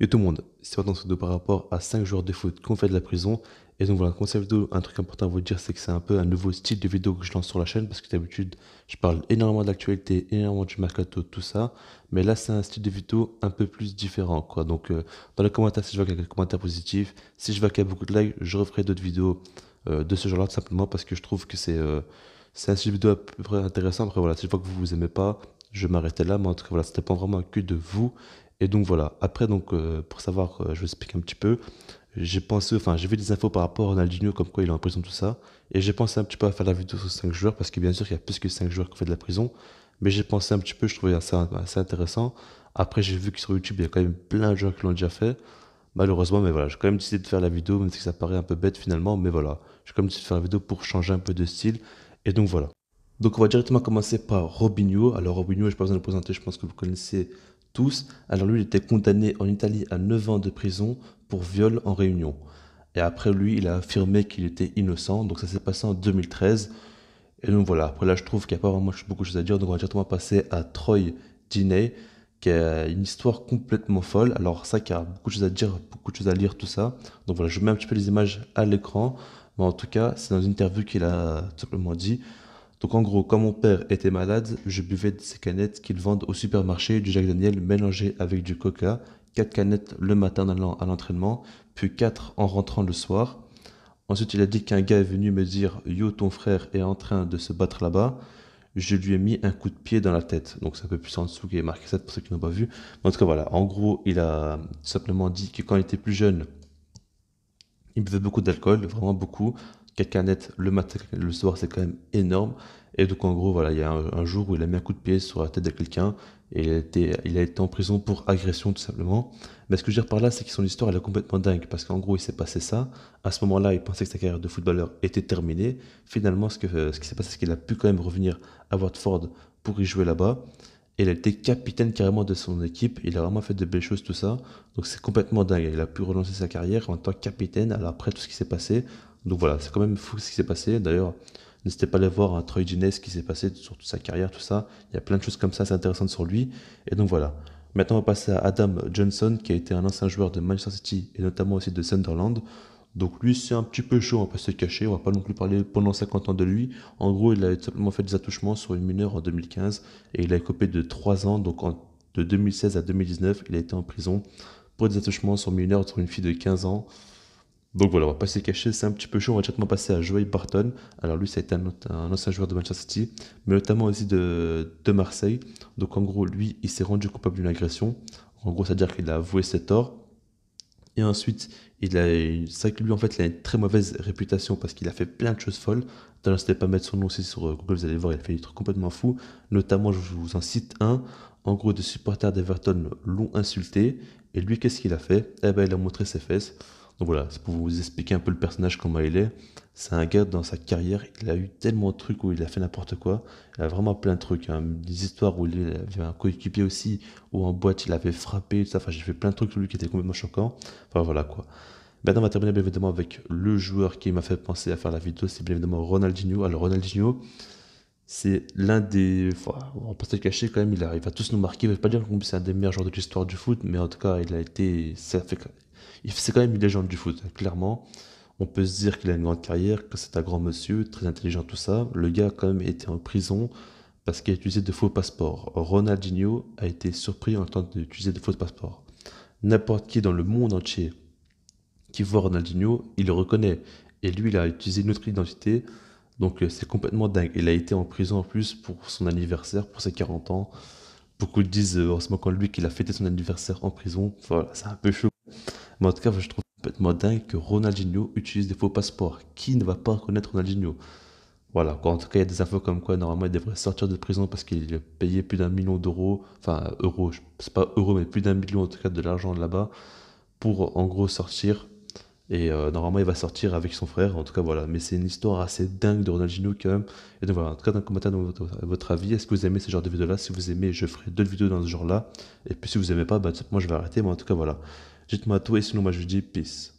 Et tout le monde, c'est maintenant ce par rapport à 5 joueurs de foot qu'on fait de la prison. Et donc voilà, comme ça vidéo, un truc important à vous dire, c'est que c'est un peu un nouveau style de vidéo que je lance sur la chaîne, parce que d'habitude, je parle énormément d'actualité, énormément du mercato, tout ça. Mais là, c'est un style de vidéo un peu plus différent, quoi. Donc, euh, dans les commentaires, si je vois qu'il y a quelques commentaires positifs, si je vois qu'il y a beaucoup de likes, je referai d'autres vidéos euh, de ce genre-là, tout simplement parce que je trouve que euh, c'est un style de vidéo à peu près intéressant. Après, voilà, si je vois que vous vous aimez pas, je m'arrêtais là, mais en tout cas, voilà, ça pas vraiment que de vous. Et donc voilà, après, donc, euh, pour savoir, euh, je vous explique un petit peu. J'ai pensé, enfin, j'ai vu des infos par rapport à Ronaldinho, comme quoi il est en prison, tout ça. Et j'ai pensé un petit peu à faire la vidéo sur 5 joueurs, parce que bien sûr, il y a plus que 5 joueurs qui fait de la prison. Mais j'ai pensé un petit peu, je trouvais ça assez intéressant. Après, j'ai vu que sur YouTube, il y a quand même plein de joueurs qui l'ont déjà fait. Malheureusement, mais voilà, j'ai quand même décidé de faire la vidéo, même si ça paraît un peu bête finalement, mais voilà, j'ai quand même décidé de faire la vidéo pour changer un peu de style. Et donc voilà. Donc on va directement commencer par Robinho. Alors Robinho, je n'ai pas besoin de le présenter, je pense que vous connaissez tous. Alors lui, il était condamné en Italie à 9 ans de prison pour viol en réunion. Et après lui, il a affirmé qu'il était innocent. Donc ça s'est passé en 2013. Et donc voilà, après là, je trouve qu'il n'y a pas vraiment beaucoup de choses à dire. Donc on va directement passer à Troy Diney, qui a une histoire complètement folle. Alors ça, qui a beaucoup de choses à dire, beaucoup de choses à lire, tout ça. Donc voilà, je mets un petit peu les images à l'écran. Mais en tout cas, c'est dans une interview qu'il a tout simplement dit. Donc en gros, quand mon père était malade, je buvais de ces canettes qu'ils vendent au supermarché du Jack Daniel mélangées avec du coca, Quatre canettes le matin allant à l'entraînement, puis 4 en rentrant le soir. Ensuite, il a dit qu'un gars est venu me dire Yo, ton frère est en train de se battre là-bas. Je lui ai mis un coup de pied dans la tête. Donc, c'est un peu plus en dessous qui est marqué ça pour ceux qui n'ont pas vu. en tout cas, voilà. En gros, il a simplement dit que quand il était plus jeune, il buvait beaucoup d'alcool, vraiment beaucoup. quelqu'un net, le matin, le soir, c'est quand même énorme. Et donc, en gros, voilà, il y a un, jour où il a mis un coup de pied sur la tête de quelqu'un et il a, été, il a été en prison pour agression, tout simplement. Mais ce que je veux par là, c'est que son histoire, elle est complètement dingue parce qu'en gros, il s'est passé ça. À ce moment-là, il pensait que sa carrière de footballeur était terminée. Finalement, ce qui s'est passé, c'est qu'il a pu quand même revenir à Watford pour y jouer là-bas il a été capitaine carrément de son équipe. Il a vraiment fait de belles choses, tout ça. Donc c'est complètement dingue. Il a pu relancer sa carrière en tant que capitaine après tout ce qui s'est passé. Donc voilà, c'est quand même fou ce qui s'est passé. D'ailleurs, n'hésitez pas à aller voir un hein, Troy Ginès qui s'est passé sur toute sa carrière, tout ça. Il y a plein de choses comme ça, c'est intéressant sur lui. Et donc voilà. Maintenant, on va passer à Adam Johnson, qui a été un ancien joueur de Manchester City et notamment aussi de Sunderland. Donc lui, c'est un petit peu chaud, on va pas se cacher, on va pas non plus parler pendant 50 ans de lui. En gros, il a simplement fait des attouchements sur une mineure en 2015 et il a écopé de 3 ans, donc de 2016 à 2019, il a été en prison pour des attouchements sur une mineure sur une fille de 15 ans. Donc voilà, on va pas se cacher, c'est un petit peu chaud, on va directement passer à Joey Barton. Alors lui, ça a été un, ancien joueur de Manchester City, mais notamment aussi de, de Marseille. Donc en gros, lui, il s'est rendu coupable d'une agression. En gros, c'est-à-dire qu'il a avoué ses torts. Et ensuite, il a, que lui en fait, il a une très mauvaise réputation parce qu'il a fait plein de choses folles. D'ailleurs, n'hésitez pas mettre son nom aussi sur euh, Google, vous allez voir, il a fait des trucs complètement fous. Notamment, je vous en cite un. En gros, des supporters d'Everton l'ont insulté. Et lui, qu'est-ce qu'il a fait Eh ben, il a montré ses fesses. Donc voilà, c'est pour vous expliquer un peu le personnage, comment il est. C'est un gars dans sa carrière, il a eu tellement de trucs où il a fait n'importe quoi. Il a vraiment plein de trucs. Hein. Des histoires où il avait un coéquipier aussi, où en boîte il avait frappé, tout ça. Enfin, j'ai fait plein de trucs sur lui qui étaient complètement choquants. Enfin, voilà quoi. Maintenant, on va terminer bien évidemment avec le joueur qui m'a fait penser à faire la vidéo, c'est bien évidemment Ronaldinho. Alors, Ronaldinho, c'est l'un des. Enfin, on peut se le cacher quand même, il arrive à tous nous marquer. Je ne pas dire que c'est un des meilleurs joueurs de l'histoire du foot, mais en tout cas, il a été. Ça fait... C'est quand même une légende du foot, clairement on peut se dire qu'il a une grande carrière, que c'est un grand monsieur, très intelligent, tout ça. Le gars a quand même été en prison parce qu'il a utilisé de faux passeports. Ronaldinho a été surpris en tentant d'utiliser de faux passeports. N'importe qui dans le monde entier qui voit Ronaldinho, il le reconnaît. Et lui, il a utilisé une autre identité. Donc euh, c'est complètement dingue. Il a été en prison en plus pour son anniversaire, pour ses 40 ans. Beaucoup disent en se de lui qu'il a fêté son anniversaire en prison. Voilà, c'est un peu chaud en tout cas, je trouve complètement dingue que Ronaldinho utilise des faux passeports. Qui ne va pas reconnaître Ronaldinho Voilà, quoi. en tout cas, il y a des infos comme quoi normalement il devrait sortir de prison parce qu'il a payé plus d'un million d'euros, enfin euros, c'est pas euros, mais plus d'un million en tout cas de l'argent là-bas pour en gros sortir. Et euh, normalement, il va sortir avec son frère, en tout cas, voilà. Mais c'est une histoire assez dingue de Ronaldinho, quand même. Et donc, voilà, en tout cas, dans le commentaire, votre, avis, est-ce que vous aimez ce genre de vidéos-là Si vous aimez, je ferai deux vidéos dans ce genre-là. Et puis, si vous aimez pas, bah, moi, je vais arrêter. Mais en tout cas, voilà. Dites-moi tout et sinon, moi, je vous dis peace.